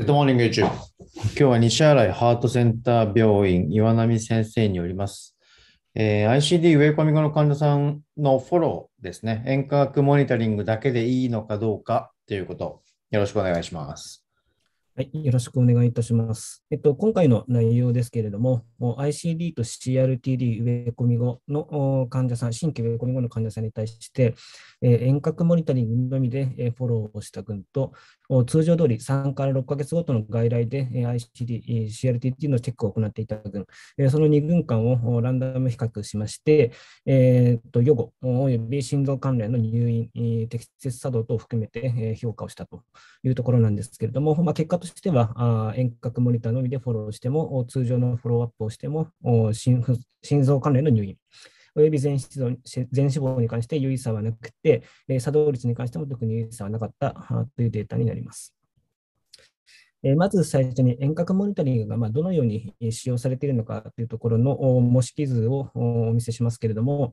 Good morning, YouTube. 今日は西新井ハートセンター病院、岩波先生によります。えー、ICD 植え込み後の患者さんのフォローですね、遠隔モニタリングだけでいいのかどうかということ、よろしくお願いします。はい、よろしくお願いいたします。えっと、今回の内容ですけれども、ICD と CRTD 植え込み後の患者さん、新規植え込み後の患者さんに対して、えー、遠隔モニタリングのみで、えフォローをした群と、通常通り3から6ヶ月ごとの外来で、え ICD、CRTD のチェックを行っていた群、えその2群間をランダム比較しまして、えー、と予後および心臓関連の入院、適切作動等を含めて評価をしたというところなんですけれども、まあ、結果としては、遠隔モニターのみでフォローしても、通常のフォローアップをしても、心臓関連の入院、および全死全死亡に関して有意差はなくて、作動率に関しても特に有意差はなかったというデータになります。まず最初に遠隔モニタリングがどのように使用されているのかというところの模式図をお見せしますけれども、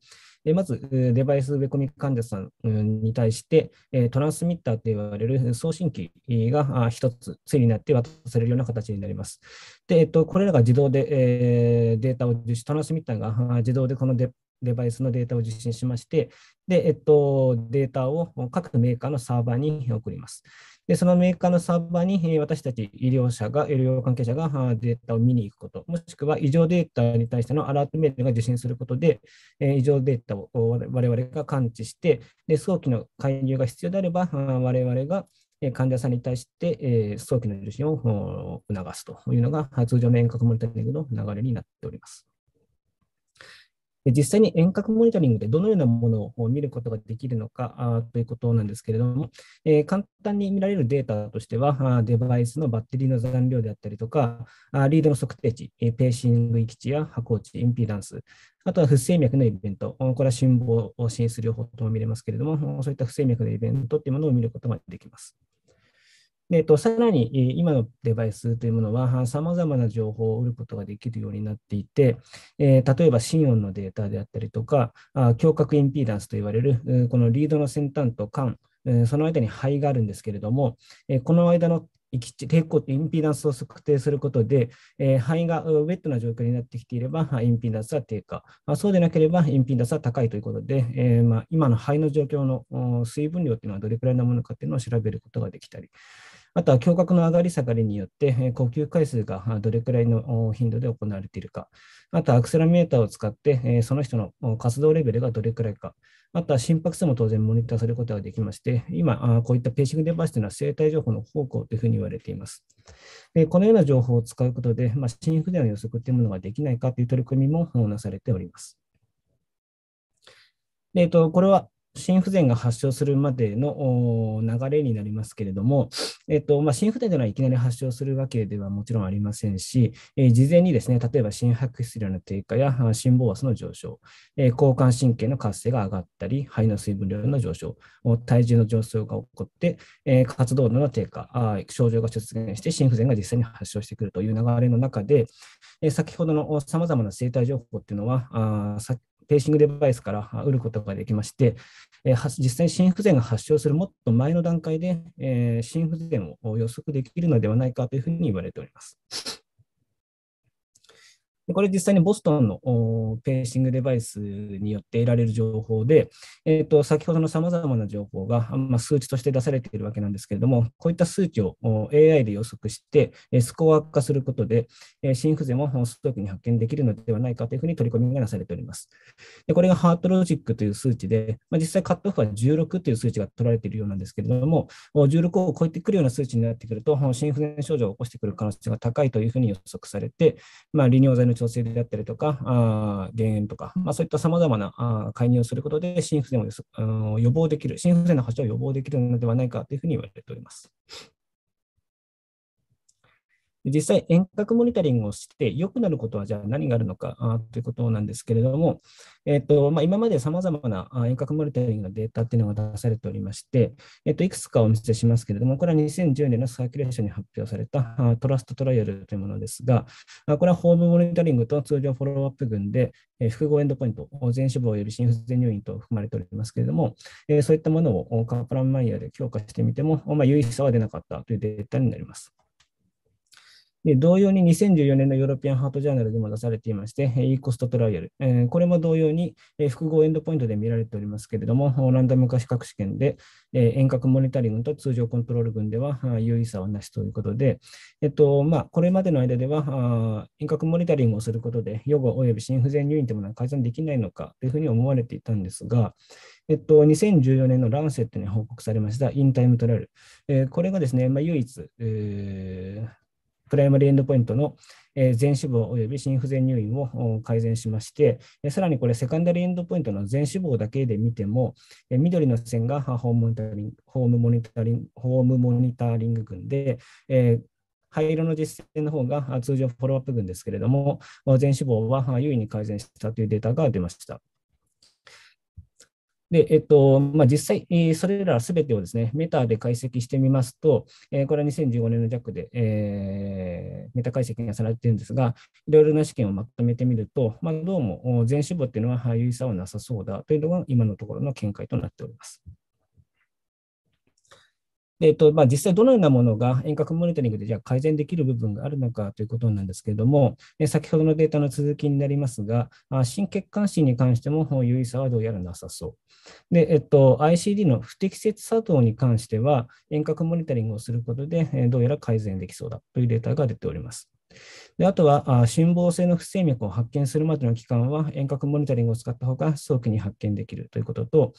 まず、デバイス植え込み患者さんに対して、トランスミッターと言われる送信機が1つ、ついになって渡されるような形になります。で、えっと、これらが自動でデータを受信、トランスミッターが自動でこのデデバイスのデータを受信しまして、で、えっと、データを各メーカーのサーバーに送ります。で、そのメーカーのサーバーに私たち医療者が、医療関係者がデータを見に行くこと、もしくは異常データに対してのアラートメールが受信することで、異常データを我々が感知して、で早期の介入が必要であれば、我々が患者さんに対して早期の受診を促すというのが通常の遠隔モニタリングの流れになっております。実際に遠隔モニタリングでどのようなものを見ることができるのかということなんですけれども、えー、簡単に見られるデータとしては、デバイスのバッテリーの残量であったりとか、リードの測定値、ペーシング域値や箱値、インピーダンス、あとは不整脈のイベント、これは心房、する両方とも見れますけれども、そういった不整脈のイベントというものを見ることができます。えっと、さらに今のデバイスというものは、さまざまな情報を売ることができるようになっていて、えー、例えば心音のデータであったりとか、胸郭インピーダンスといわれる、このリードの先端と管、その間に肺があるんですけれども、この間の抵抗インピーダンスを測定することで、肺がウェットな状況になってきていれば、インピーダンスは低下、そうでなければ、インピーダンスは高いということで、今の肺の状況の水分量というのはどれくらいなものかというのを調べることができたり、あとは胸郭の上がり下がりによって呼吸回数がどれくらいの頻度で行われているか、あとはアクセラメーターを使ってその人の活動レベルがどれくらいか、あとは心拍数も当然モニターすることができまして、今、こういったペーシングデバイスというのは生体情報の方向というふうに言われています。でこのような情報を使うことで、まあ、心不全の予測というものができないかという取り組みもなされております。えっと、これは心不全が発症するまでの流れになりますけれども、えっとまあ、心不全というのはいきなり発症するわけではもちろんありませんし、えー、事前にですね、例えば心拍質量の低下や心房圧の上昇、えー、交感神経の活性が上がったり、肺の水分量の上昇、体重の上昇が起こって、えー、活動度の低下あ、症状が出現して心不全が実際に発症してくるという流れの中で、え先ほどのさまざまな生体情報というのは、あペーシングデバイスから売ることができまして、えー、実際に心不全が発症するもっと前の段階で、えー、心不全を予測できるのではないかというふうに言われております。これ実際にボストンのペーシングデバイスによって得られる情報で、えー、と先ほどのさまざまな情報が、まあ、数値として出されているわけなんですけれども、こういった数値を AI で予測して、スコア化することで、心不全を早期に発見できるのではないかというふうに取り込みがなされております。でこれがハートロジックという数値で、まあ、実際カットオフは16という数値が取られているようなんですけれども、16を超えてくるような数値になってくると、心不全症状を起こしてくる可能性が高いというふうに予測されて、まあ、利尿剤のの調整であったりとか、あ減塩とか、まあ、そういったさまざまな介入をすることで、心不全を予防できる、心不全の発症を予防できるのではないかというふうに言われております。実際、遠隔モニタリングをして良くなることはじゃあ何があるのかということなんですけれども、えーとまあ、今までさまざまな遠隔モニタリングのデータっていうのが出されておりまして、えー、といくつかお見せしますけれども、これは2010年のサーキュレーションに発表されたトラストトライアルというものですが、これはホームモニタリングと通常フォローアップ群で、複合エンドポイント、全死亡より心不全入院と含まれておりますけれども、そういったものをカープランマイヤーで強化してみても、まあ、有意差は出なかったというデータになります。で同様に2014年のヨーロピアンハートジャーナルでも出されていまして、e コストトライアル、えー、これも同様に、えー、複合エンドポイントで見られておりますけれども、ランダム化比較試験で、えー、遠隔モニタリングと通常コントロール群では有意差はなしということで、えっとまあ、これまでの間では遠隔モニタリングをすることで予後及び心不全入院というものは改善できないのかというふうに思われていたんですが、えっと、2014年のランセットに報告されましたインタイムトライアル、えー、これがですね、まあ、唯一、えー、プライマリエンドポイントの全死亡及び心不全入院を改善しまして、さらにこれ、セカンダリエンドポイントの全死亡だけで見ても、緑の線がホームモニタリング、ホームモニタリング、ホームモニタリング群で、灰色の実践の方が通常フォローアップ群ですけれども、全死亡は優位に改善したというデータが出ました。で、えっとまあ、実際、えそれらすべてをですね、メタで解析してみますと、えー、これは2015年の弱で、えー、メタ解析がされているんですが、いろいろな試験をまとめてみると、まあ、どうも全種母っていうのは有意差はなさそうだというのが今のところの見解となっております。えっとまあ、実際どのようなものが遠隔モニタリングでじゃあ改善できる部分があるのかということなんですけれども、え先ほどのデータの続きになりますが、心血管診に関しても優位さはどうやらなさそう。で、えっと、ICD の不適切作動に関しては、遠隔モニタリングをすることで、えどうやら改善できそうだというデータが出ております。であとは、心房性の不整脈を発見するまでの期間は、遠隔モニタリングを使った方が早期に発見できるということと、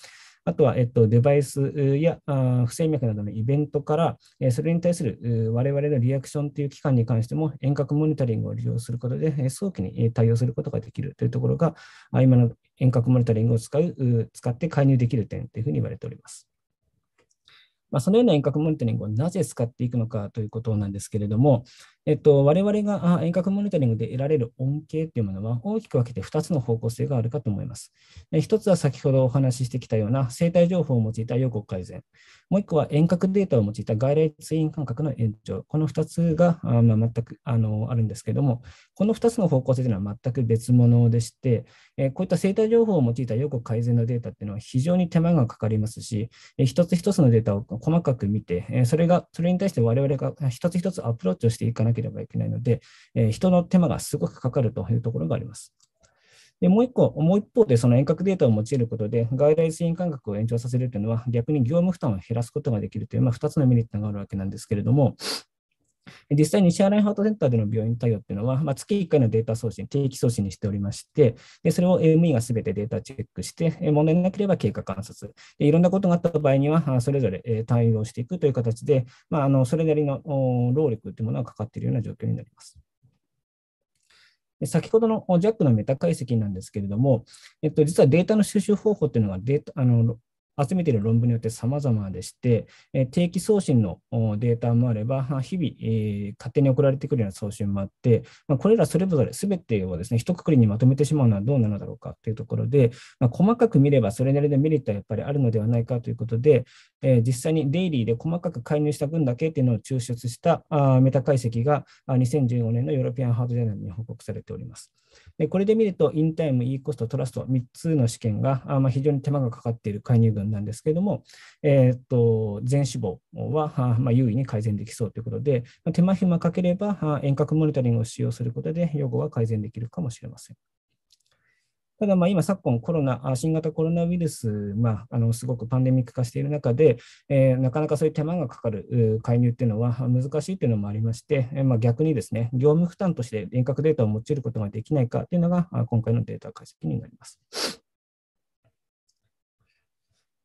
あとは、えっと、デバイスや不整脈などのイベントから、それに対する我々のリアクションという期間に関しても遠隔モニタリングを利用することで早期に対応することができるというところが、今の遠隔モニタリングを使う使って介入できる点というふうに言われております。まあ、そのような遠隔モニタリングをなぜ使っていくのかということなんですけれども、えっと、我々が遠隔モニタリングで得られる恩恵というものは大きく分けて2つの方向性があるかと思います。1つは先ほどお話ししてきたような生体情報を用いた予告改善、もう1個は遠隔データを用いた外来通院感覚の延長、この2つが、まあ、全くあのあるんですけれども、この2つの方向性というのは全く別物でして、こういった生体情報を用いた予告改善のデータというのは非常に手間がかかりますし、1つ1つのデータを細かく見て、えそれが、それに対して我々が一つ一つアプローチをしていかなければいけないので、え人の手間がすごくかかるというところがあります。でもう一個、もう一方でその遠隔データを用いることで、外来水員間隔を延長させるというのは、逆に業務負担を減らすことができるという、まあ、2つのメリットがあるわけなんですけれども、実際に支払いハートセンターでの病院対応っていうのは、まあ、月1回のデータ送信、定期送信にしておりまして、でそれを ME がすべてデータチェックして、問題なければ経過観察で、いろんなことがあった場合には、それぞれ対応していくという形で、まあ、あのそれなりの労力というものがかかっているような状況になります。先ほどの JAC のメタ解析なんですけれども、えっと、実はデータの収集方法というのがデータあの集めている論文によって様々でして、定期送信のデータもあれば、日々勝手に送られてくるような送信もあって、これらそれぞれ全てをですね、一括りにまとめてしまうのはどうなのだろうかというところで、細かく見ればそれなりのメリットはやっぱりあるのではないかということで、実際にデイリーで細かく介入した分だけというのを抽出したメタ解析が2 0 1 5年のヨーロピアンハードジャーナルに報告されております。でこれで見ると、インタイム、E コスト、トラスト、3つの試験が、あまあ、非常に手間がかかっている介入群なんですけれども、えー、っと全脂肪はまあ、優位に改善できそうということで、手間暇かければ遠隔モニタリングを使用することで、予後は改善できるかもしれません。ただ、今、昨今、コロナ、新型コロナウイルス、まあ、あのすごくパンデミック化している中で、えー、なかなかそういう手間がかかる介入っていうのは難しいというのもありまして、えー、まあ、逆にですね、業務負担として遠隔データを用いることができないかというのが、今回のデータ解析になります。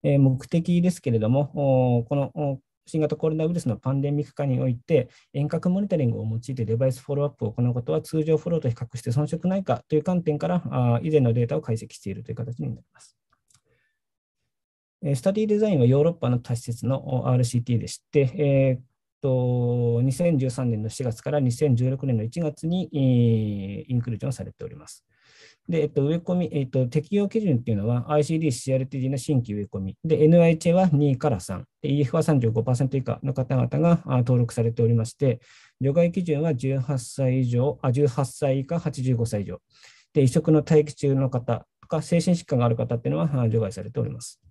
目的ですけれども、この新型コロナウイルスのパンデミック化において、遠隔モニタリングを用いてデバイスフォローアップを行うことは、通常フォローと比較して遜色ないかという観点から、以前のデータを解析しているという形になります。スタディデザインはヨーロッパの多施設の RCT でして、えーと、2013年の4月から2016年の1月にインクルージョンされております。で、えっと、植え込み、えっと、適用基準っていうのは i c d c r t d の新規植え込み。で、NIH は2から3。で、EF は35%以下の方々が登録されておりまして、除外基準は18歳以上、あ、18歳以下、85歳以上。で、移植の待機中の方とか、精神疾患がある方っていうのは除外されております。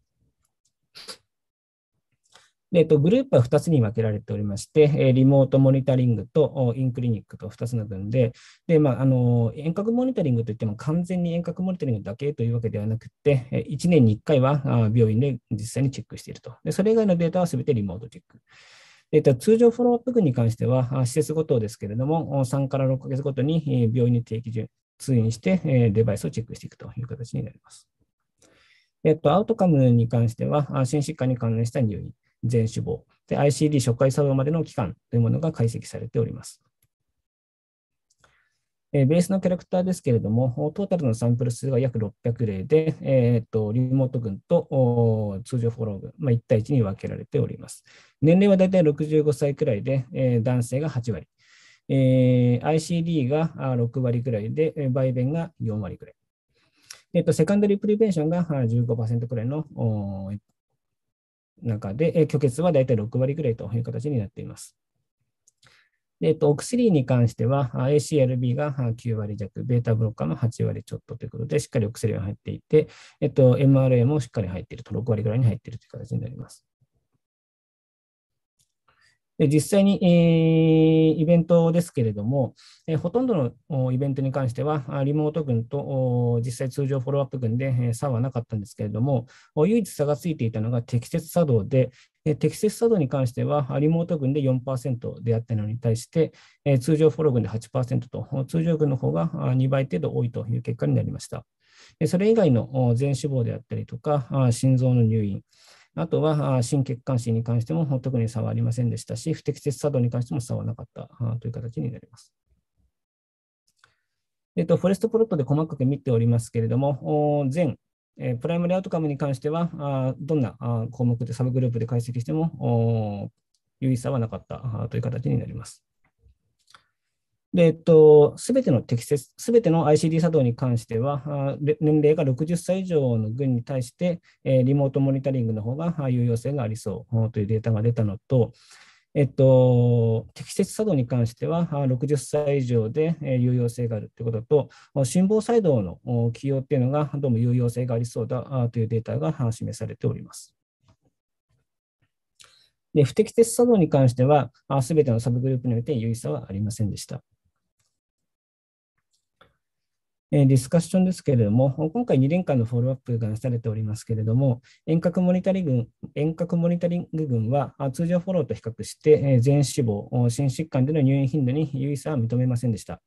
えっと、グループは2つに分けられておりまして、リモートモニタリングとインクリニックと2つの分で、でまあ、あの遠隔モニタリングといっても完全に遠隔モニタリングだけというわけではなくて、1年に1回は病院で実際にチェックしていると。でそれ以外のデータはすべてリモートチェック。えっと、通常フォローアップ群に関しては、施設ごとですけれども、3から6ヶ月ごとに病院に定期通院して、デバイスをチェックしていくという形になります。えっと、アウトカムに関しては、心疾患に関連した入院。全死亡、ICD 初回作用までの期間というものが解析されております。ベースのキャラクターですけれども、トータルのサンプル数が約600例で、えーと、リモート群と通常フォロー群、まあ、1対1に分けられております。年齢はだいたい65歳くらいで、えー、男性が8割、えー、ICD が6割くらいで、売弁が4割くらい。えっ、ー、と、セカンダリープリベンションが15%くらいの中で、虚血はだい6割ぐらいという形になっています。えっと、お薬に関しては、ACLB が9割弱、ベータブロッカーも8割ちょっとということで、しっかりお薬が入っていて、えっと、MRA もしっかり入っていると、6割ぐらいに入っているという形になります。で実際に、えー、イベントですけれども、えー、ほとんどのイベントに関しては、リモート群と実際通常フォローアップ群で、え差はなかったんですけれども、唯一差がついていたのが適切作動で、え適切作動に関しては、リモート群で4%であったのに対して、え通常フォロー群で8%と、通常群の方が2倍程度多いという結果になりました。それ以外の全死亡であったりとか、心臓の入院、あとは心血管診に関しても特に差はありませんでしたし、不適切作動に関しても差はなかったという形になります。えっと、フォレストプロットで細かく見ておりますけれども、全プライマリアウトカムに関しては、どんな項目でサブグループで解析しても有意差はなかったという形になります。で、えっと、すべての適切、すべての ICD 作動に関しては、年齢が60歳以上の群に対して、リモートモニタリングの方が有用性がありそうというデータが出たのと、えっと、適切作動に関しては、60歳以上で有用性があるということと、心房細動の起用というのが、どうも有用性がありそうだというデータが示されております。で不適切作動に関しては、すべてのサブグループにおいて有意差はありませんでした。えディスカッションですけれども、今回2年間のフォローアップがなされておりますけれども、遠隔モニタリング遠隔モニタリング群は通常フォローと比較して、え全死亡、心疾患での入院頻度に優位さは認めませんでした。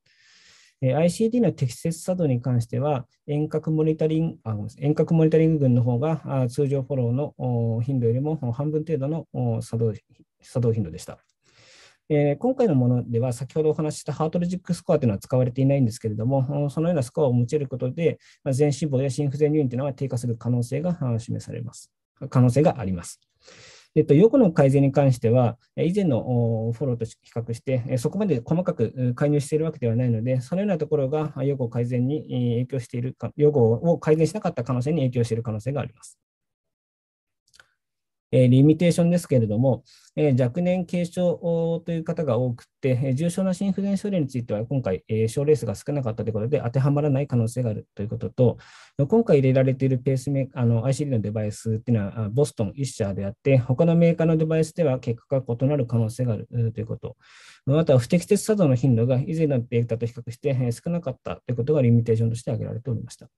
ICD の適切作動に関しては遠隔モニタリングあ、遠隔モニタリング群の方が通常フォローの頻度よりも半分程度の作動作動頻度でした。えー、今回のものでは、先ほどお話ししたハートロジックスコアというのは使われていないんですけれども、そのようなスコアを用いることで、まあ、全脂肪や心不全入院というのは低下する可能性が示されます。可能性があります。えっと、の改善に関しては、以前のフォローと比較して、そこまで細かく介入しているわけではないので、そのようなところが予後改善に影響しているか、予後を改善しなかった可能性に影響している可能性があります。えリミテーションですけれども、え若年軽症という方が多くて、重症な心不全症例については、今回、え症例数が少なかったということで、当てはまらない可能性があるということと、今回入れられているペースメあの ICD のデバイスというのは、ボストン1社であって、他のメーカーのデバイスでは結果が異なる可能性があるということ、または不適切作動の頻度が以前のデータと比較して少なかったということがリミテーションとして挙げられておりました。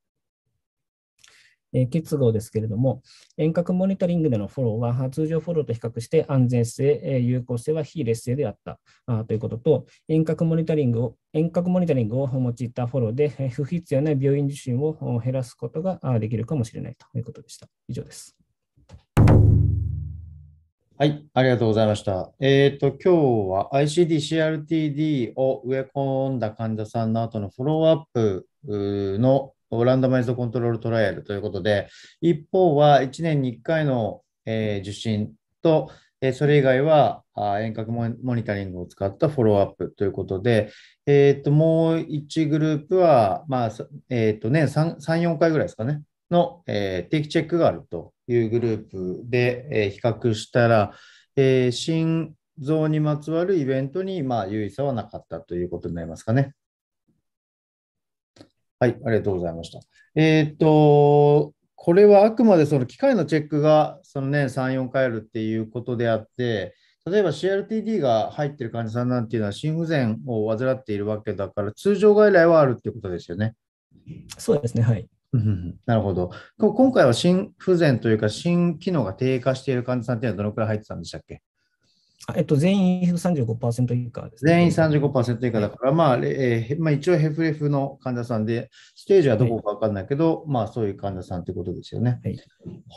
え結合ですけれども、遠隔モニタリングでのフォローは通常フォローと比較して安全性、え有効性は非劣性であったあということと、遠隔モニタリングを遠隔モニタリングを用いたフォローで、不必要な病院受診を減らすことができるかもしれないということでした。以上です。はい、ありがとうございました。えっ、ー、と、今日は ICD、CRTD を植え込んだ患者さんの後のフォローアップのランダマイズドコントロールトライアルということで、一方は1年に1回の、え受診と、えそれ以外はあ遠隔モニタリングを使ったフォローアップということで、えー、ともう1グループは、まあえー、と年3、4回ぐらいですかね、の、え定期チェックがあるというグループで、え比較したら、え心臓にまつわるイベントに、まあ、有意差はなかったということになりますかね。はい、ありがとうございました。えー、っと、これはあくまでその機械のチェックがその年3、4回あるっていうことであって、例えば CRTD が入ってる患者さんなんていうのは心不全を患っているわけだから、通常外来はあるっていうことですよね。そうですね、はい。なるほど。今回は心不全というか、心機能が低下している患者さんっていうのはどのくらい入ってたんでしたっけえっと、全員35%以下です、ね。全員35%以下だから、まあ、えー、まあ、一応ヘフレフの患者さんで、ステージはどこかわかんないけど、はい、まあ、そういう患者さんということですよね。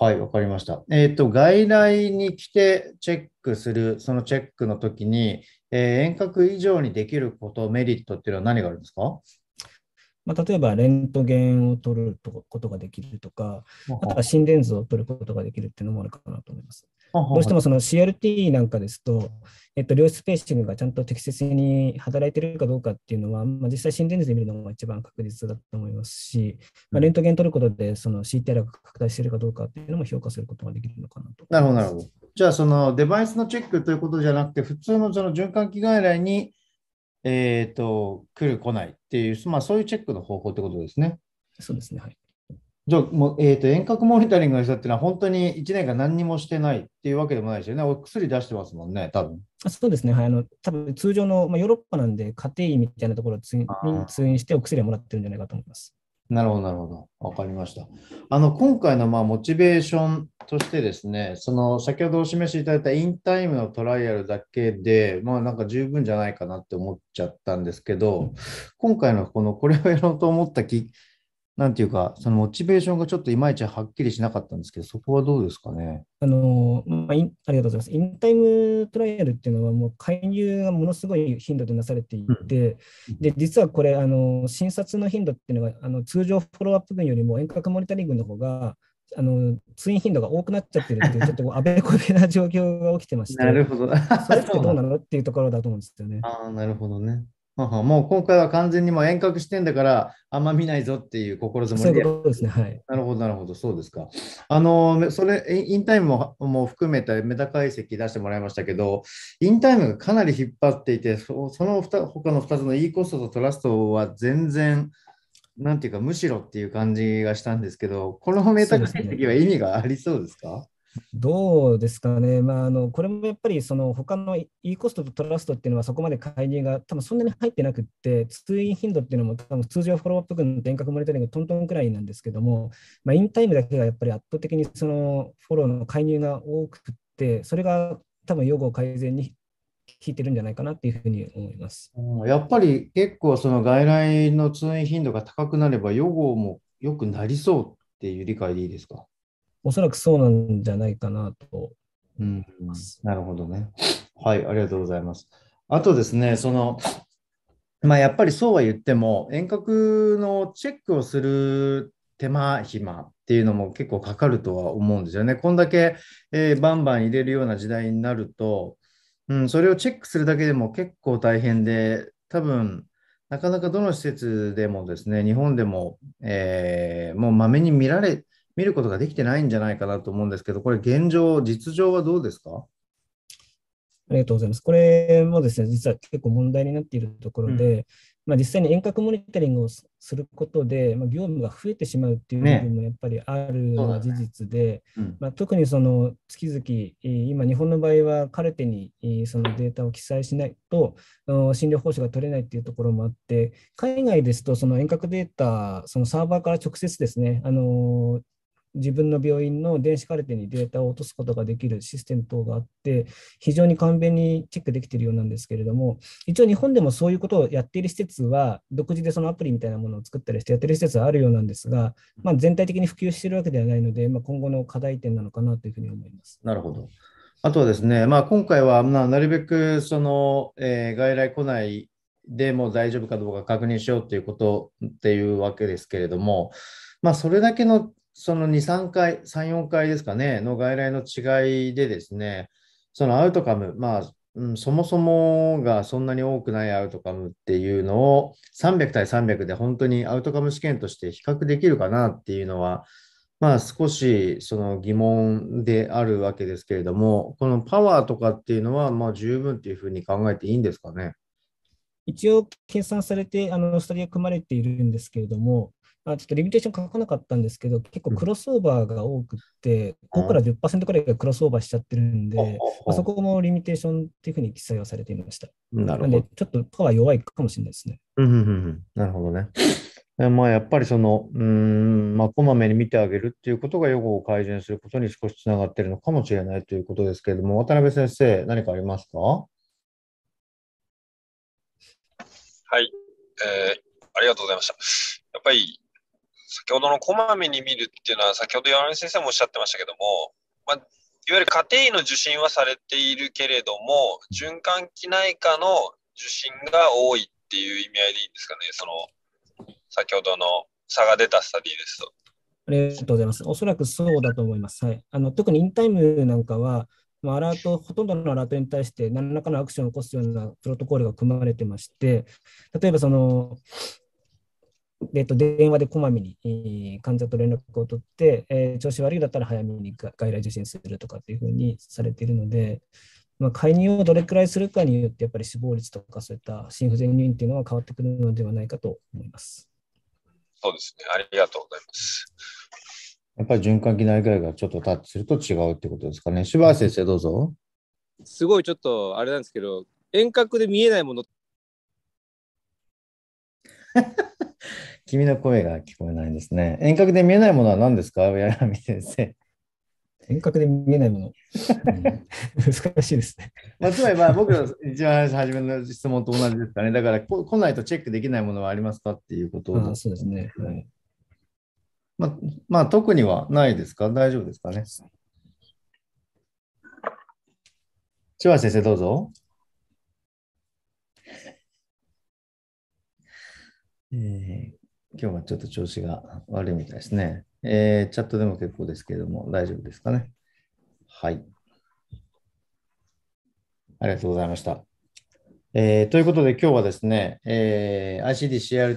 はい、わ、はい、かりました。えっ、ー、と、外来に来てチェックする、そのチェックの時に、えー、遠隔以上にできること、メリットっていうのは何があるんですかまあ、例えばレントゲンを取ることができるとか、あとは心電図を取ることができるっていうのもあるかなと思います。どうしてもその CRT なんかですと、えっと、量子スペーシングがちゃんと適切に働いているかどうかっていうのは、まあ、実際心電図で見るのが一番確実だと思いますし、まあ、レントゲン取ることでその CTR が拡大しているかどうかっていうのも評価することができるのかなと。なるほど、なるほど。じゃあ、そのデバイスのチェックということじゃなくて、普通のその循環器外来に、えーと来る、来ないっていう、まあ、そういうチェックの方法ってことですね。そうですね、はい。じゃあ、もうえーと、遠隔モニタリングの人っていうのは、本当に1年間何にもしてないっていうわけでもないですよね、お薬出してますもんね、多分そうですね、はい、あの多分通常の、まあ、ヨーロッパなんで、家庭医みたいなところに通院してお薬をもらってるんじゃないかと思います。なるほど、なるほど、分かりました。あの今回のまあモチベーションとしてですね、その先ほどお示しいただいたインタイムのトライアルだけで、まあ、なんか十分じゃないかなって思っちゃったんですけど、今回のこのこれをやろうと思ったきなんていうか、そのモチベーションがちょっといまいちはっきりしなかったんですけど、そこはどうですかね。あの、まあ、ありがとうございます。インタイムトライアルっていうのは、もう介入がものすごい頻度でなされていて、うん、で、実はこれ、あの、診察の頻度っていうのが、あの通常フォローアップ分よりも遠隔モニタリングの方が、あの通院頻度が多くなっちゃってるっていう、ちょっとあべこべな状況が起きてまして、なるほど それってどうなのっていうところだと思うんですよね。あなるほどね。もう今回は完全にもう遠隔してんだから、あんま見ないぞっていう心づもりで。そうですね。はい。なるほど、なるほど、そうですか。あの、それ、インタイムもも含めたメタ解析出してもらいましたけど、インタイムがかなり引っ張っていて、その他の2つの E コストとトラストは全然、なんていうか、むしろっていう感じがしたんですけど、このメタ解析は意味がありそうですかどうですかね、まあ、あのこれもやっぱりその他の e コストとトラストっていうのはそこまで介入が多分そんなに入ってなくて、通院頻度っていうのも多分通常フォローアップ群の遠隔モニタリングトントンくらいなんですけども、まあ、インタイムだけがやっぱり圧倒的にそのフォローの介入が多くて、それが多分予後改善に効いてるんじゃないかなっていうふうに思います。やっぱり結構その外来の通院頻度が高くなれば予後も良くなりそうっていう理解でいいですかおそらくそうなんじゃないかなと思います、なるほどね。はい、ありがとうございます。あとですね、その、まあ、やっぱりそうは言っても、遠隔のチェックをする手間暇っていうのも結構かかるとは思うんですよね。こんだけ、えー、バンバン入れるような時代になると、うん、それをチェックするだけでも結構大変で、多分なかなかどの施設でもですね、日本でも、えー、もうまめに見られ見ることができてないんじゃないかなと思うんですけど、これ、現状、実情はどうですかありがとうございます。これもですね、実は結構問題になっているところで、うん、まあ、実際に遠隔モニタリングをすることで、まあ、業務が増えてしまうっていう部分もやっぱりある事実で、ねうん、まあ、特にその月々、今、日本の場合はカルテにそのデータを記載しないと、診療報酬が取れないっていうところもあって、海外ですと、その遠隔データ、そのサーバーから直接ですね、あの自分の病院の電子カルテにデータを落とすことができるシステム等があって、非常に簡便にチェックできているようなんですけれども、一応日本でもそういうことをやっている施設は、独自でそのアプリみたいなものを作ったりしてやっている施設はあるようなんですが、まあ、全体的に普及しているわけではないので、まあ、今後の課題点なのかなというふうに思います。なるほど。あとはですね、まあ、今回はなるべくその、えー、外来来ないでも大丈夫かどうか確認しようということっていうわけですけれども、まあ、それだけのその2、3回、3、4回ですかね、の外来の違いでですね、そのアウトカム、まあ、うん、そもそもがそんなに多くないアウトカムっていうのを300対300で本当にアウトカム試験として比較できるかなっていうのは、まあ少しその疑問であるわけですけれども、このパワーとかっていうのはまあ十分っていうふうに考えていいんですかね。一応計算されてあのスタディが組まれているんですけれども、あちょっとリミテーション書かなかったんですけど、結構クロスオーバーが多くて、ここから10%くらいがクロスオーバーしちゃってるんで、あ、そこもリミテーションっていうふうに記載はされていました。なるほど。ちょっとパワー弱いかもしれないですね。うんうんうん、なるほどね。まあ、やっぱりその、うん、まあ、こまめに見てあげるっていうことが予後を改善することに少しつながっているのかもしれないということですけれども、渡辺先生、何かありますかはい、えー、ありがとうございました。やっぱり先ほどのこまめに見るっていうのは、先ほど山根先生もおっしゃってましたけども、まあ、いわゆる家庭医の受診はされているけれども、循環器内科の受診が多いっていう意味合いでいいんですかね、その、先ほどの差が出たスタディですと。ありがとうございます。おそらくそうだと思います。はい、あの特にインタイムなんかは、まあ、アラート、ほとんどのアラートに対して何らかのアクションを起こすようなプロトコルが組まれてまして、例えばその、えっと、電話でこまめに患者と連絡を取って、えー、調子悪いだったら早めに外来受診するとかっていうふうにされているので、まあ、介入をどれくらいするかによって、やっぱり死亡率とかそういった心不全入院っていうのは変わってくるのではないかと思います。そうですね、ありがとうございます。やっぱり循環器内科医がちょっとタッチすると違うってことですかね。柴先生、どうぞ。すごいちょっとあれなんですけど、遠隔で見えないもの。君の声が聞こえないんですね。遠隔で見えないものは何ですか上上先生。遠隔で見えないもの。難しいですね。まあ、つまりまあ僕の一番初めの質問と同じですかね。だからこ、来ないとチェックできないものはありますかっていうことそうですね。はい、ままあ、特にはないですか大丈夫ですかね。千葉先生、どうぞ。えー、今日はちょっと調子が悪いみたいですね。えー、チャットでも結構ですけれども、大丈夫ですかね。はい。ありがとうございました。えー、ということで、今日はですね、えー、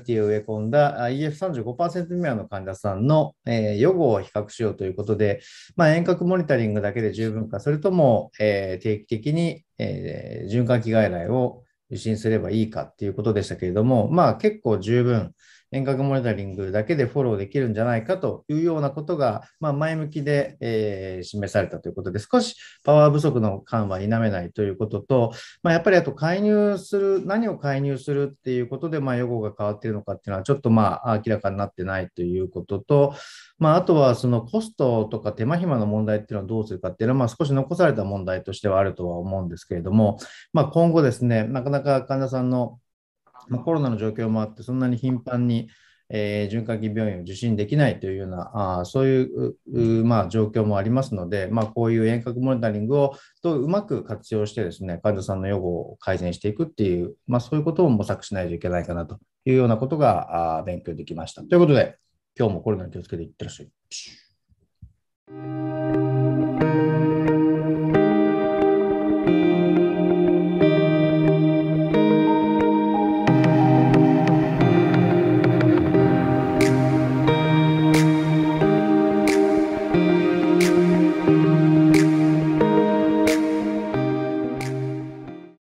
ICD-CRT を植え込んだ EF35% 未満の患者さんの、えー、予後を比較しようということで、まあ、遠隔モニタリングだけで十分か、それとも、えー、定期的に、え循環器外来を受診すればいいかということでしたけれども、まあ、結構十分、遠隔モニタリングだけでフォローできるんじゃないかというようなことが、ま前向きで、え示されたということで、少しパワー不足の感は否めないということと、まやっぱりあと介入する、何を介入するっていうことで、ま予後が変わっているのかっていうのは、ちょっとまあ明らかになってないということと、まあ、とはそのコストとか手間暇の問題っていうのはどうするかっていうのは、ま少し残された問題としてはあるとは思うんですけれども、ま今後ですね、なかなか患者さんのまあ、コロナの状況もあって、そんなに頻繁に、えー、循環器病院を受診できないというような、あそういうまあ、状況もありますので、まあ、こういう遠隔モニタリングをとうまく活用してですね、患者さんの予後を改善していくっていう、まあ、そういうことを模索しないといけないかなというようなことがあ勉強できました。ということで、今日もコロナに気をつけていってらっしゃい。